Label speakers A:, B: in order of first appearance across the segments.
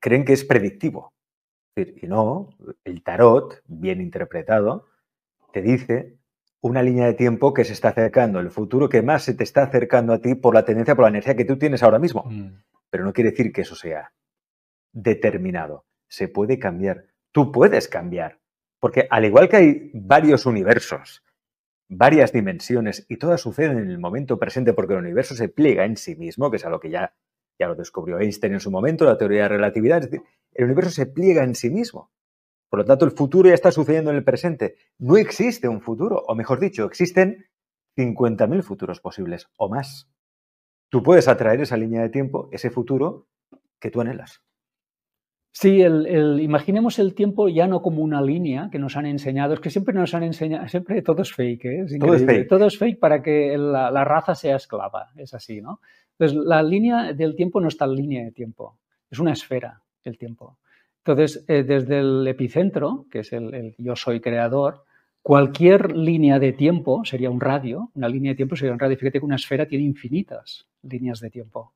A: creen que es predictivo. y no, el tarot, bien interpretado, te dice una línea de tiempo que se está acercando, el futuro que más se te está acercando a ti por la tendencia, por la energía que tú tienes ahora mismo. Mm. Pero no quiere decir que eso sea determinado. Se puede cambiar. Tú puedes cambiar. Porque al igual que hay varios universos, varias dimensiones, y todas suceden en el momento presente porque el universo se pliega en sí mismo, que es a lo que ya ya lo descubrió Einstein en su momento, la teoría de la relatividad. Es decir, el universo se pliega en sí mismo. Por lo tanto, el futuro ya está sucediendo en el presente. No existe un futuro, o mejor dicho, existen 50.000 futuros posibles o más. Tú puedes atraer esa línea de tiempo, ese futuro que tú anhelas.
B: Sí, el, imaginemos el tiempo ya no como una línea que nos han enseñado, es que siempre nos han enseñado, siempre todo es fake, ¿eh? todo, es fake. para que la, raza sea esclava, es así, ¿no? Entonces, la línea del tiempo no está en línea de tiempo, es una esfera el tiempo. Entonces, eh, desde el epicentro, que es el, el yo soy creador, cualquier línea de tiempo sería un radio, una línea de tiempo sería un radio. Fíjate que una esfera tiene infinitas líneas de tiempo.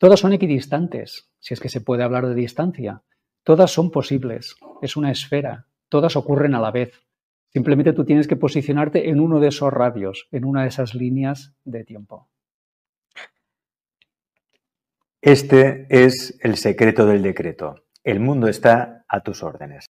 B: todos son equidistantes, si es que se puede hablar de distancia. Todas son posibles, es una esfera, todas ocurren a la vez. Simplemente tú tienes que posicionarte en uno de esos radios, en una de esas líneas de tiempo.
A: Este es el secreto del decreto. El mundo está a tus órdenes.